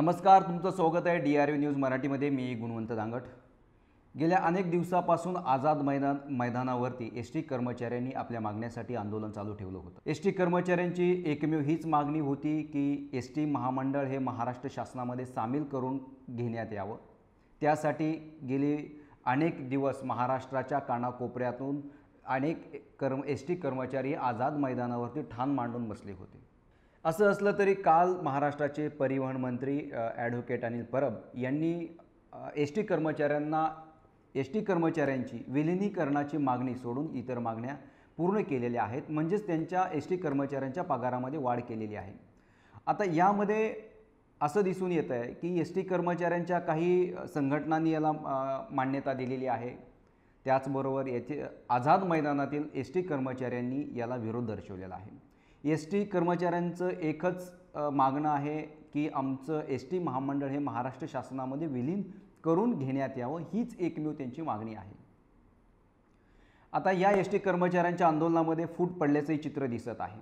नमस्कार तुमचं स्वागत आहे डी आर व्ही न्यूज मराठीमध्ये मी गुणवंत दांगट गेल्या अनेक दिवसापासून आझाद मैदान मैदानावरती एस टी कर्मचाऱ्यांनी आपल्या मागण्यासाठी आंदोलन चालू ठेवलं होतं एस टी कर्मचाऱ्यांची एकमेव हीच मागणी होती की एस टी महामंडळ हे महाराष्ट्र शासनामध्ये सामील करून घेण्यात यावं त्यासाठी गेले अनेक दिवस महाराष्ट्राच्या कानाकोपऱ्यातून अनेक कर्म एस टी कर्मचारी आझाद मैदानावरती ठाण मांडून बसले होते असं असलं तरी काल महाराष्ट्राचे परिवहन मंत्री ॲडव्होकेट अनिल परब यांनी एस टी कर्मचाऱ्यांना एस टी कर्मचाऱ्यांची विलिनीकरणाची मागणी सोडून इतर मागण्या पूर्ण केलेल्या आहेत म्हणजेच त्यांच्या एस टी कर्मचाऱ्यांच्या पगारामध्ये वाढ केलेली आहे आता यामध्ये असं दिसून येतं आहे की एस टी कर्मचाऱ्यांच्या काही संघटनांनी याला मान्यता दिलेली आहे त्याचबरोबर याचे आझाद मैदानातील एस टी कर्मचाऱ्यांनी याला विरोध दर्शवलेला आहे एस टी कर्मचाऱ्यांचं एकच मागणं आहे की आमचं एस टी महामंडळ हे महाराष्ट्र शासनामध्ये विलीन करून घेण्यात यावं हीच एकमेव त्यांची मागणी आहे आता या एस टी कर्मचाऱ्यांच्या आंदोलनामध्ये फूट पडल्याचंही चित्र दिसत आहे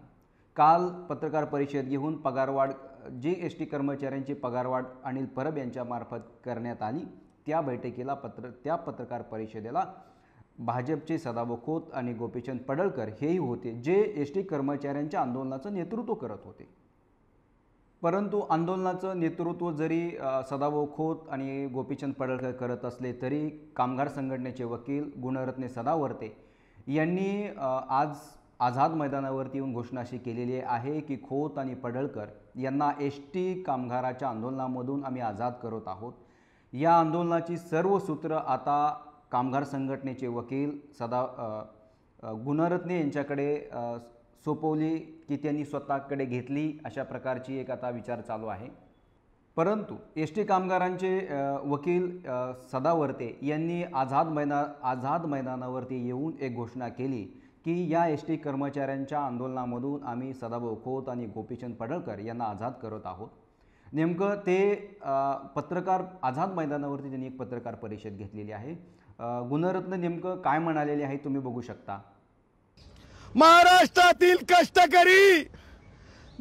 काल पत्रकार परिषद घेऊन पगारवाढ जी एस टी कर्मचाऱ्यांची पगारवाढ अनिल परब यांच्यामार्फत करण्यात आली त्या बैठकीला पत्र त्या पत्रकार परिषदेला भाजपचे सदाभाऊ खोत आणि गोपीचंद पडळकर हेही होते जे एस टी कर्मचाऱ्यांच्या आंदोलनाचं नेतृत्व करत होते परंतु आंदोलनाचं नेतृत्व जरी सदाभाऊ खोत आणि गोपीचंद पडळकर करत असले तरी कामगार संघटनेचे वकील गुणरत्ने सदावर्ते यांनी आज आझाद मैदानावरती येऊन घोषणा अशी केलेली आहे की खोत आणि पडळकर यांना एस टी कामगाराच्या आंदोलनामधून आम्ही आझाद करत आहोत या आंदोलनाची सर्व सूत्र आता कामगार संघटनेचे वकील सदा गुणरत्ने यांच्याकडे सोपवली की त्यांनी स्वतःकडे घेतली अशा प्रकारची एक आता विचार चालू आहे परंतु एस टी कामगारांचे वकील सदावर्ते यांनी आझाद मैदा आझाद मैदानावरती येऊन एक घोषणा केली की या एस टी कर्मचाऱ्यांच्या आंदोलनामधून आम्ही सदाभाऊ खोत आणि गोपीचंद पडळकर यांना आझाद करत आहोत नेमकं ते पत्रकार आझाद मैदानावरती त्यांनी एक पत्रकार परिषद घेतलेली आहे गुणरत्न नेमकं काय म्हणालेले आहे तुम्ही बघू शकता महाराष्ट्रातील कष्टकरी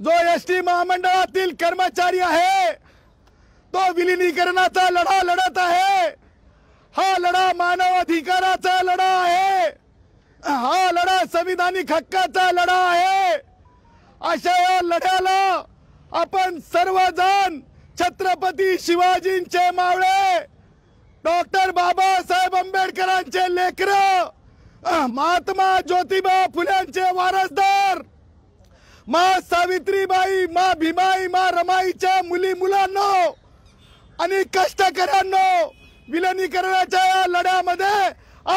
जो एस टी महामंडळातील कर्मचारी आहे तो विलिनीकरणाचा लढा लढत आहे हा लढा अधिकाराचा लढा आहे हा लढा संविधानिक हक्काचा लढा आहे अशा या लढ्याला आपण सर्वजण छत्रपती शिवाजींचे मावळे डॉक्टर बाबासाहेब आंबेडकरांचे लेकर महात्मा ज्योतिबा फुल्यांचे वारसदार मा सावित्रीबाई मा भीमाई मा रमाईच्या मुली मुलांनो आणि कष्टकऱ्यांनो विलनीकरणाच्या या लढ्यामध्ये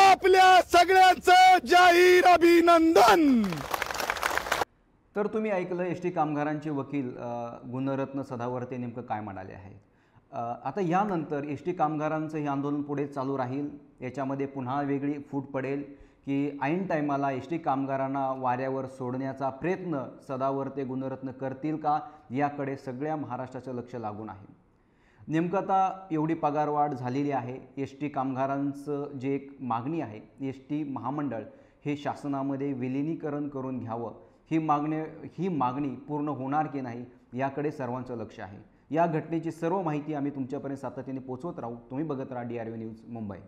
आपल्या सगळ्यांचं जाहीर अभिनंदन तर तुम्ही ऐकलं एस टी कामगारांचे वकील गुणरत्न सदावर्ते नेमकं काय म्हणाले आहे आता यानंतर एस टी कामगारांचं हे आंदोलन पुढे चालू राहील याच्यामध्ये पुन्हा वेगळी फूट पडेल की ऐन टायमाला एस टी कामगारांना वाऱ्यावर सोडण्याचा प्रयत्न सदावर्ते गुणरत्न करतील का याकडे सगळ्या महाराष्ट्राचं लक्ष लागून आहे नेमकं आता एवढी पगारवाढ झालेली आहे एस टी कामगारांचं जे एक मागणी आहे एस टी महामंडळ हे शासनामध्ये विलिनीकरण करून घ्यावं ही मागणी ही मागणी पूर्ण होणार की नाही याकडे सर्वांचं लक्ष आहे या घटनेची सर्व माहिती आम्ही तुमच्यापर्यंत सातत्याने पोहोचवत राहू तुम्ही बघत राहा डी आर न्यूज मुंबई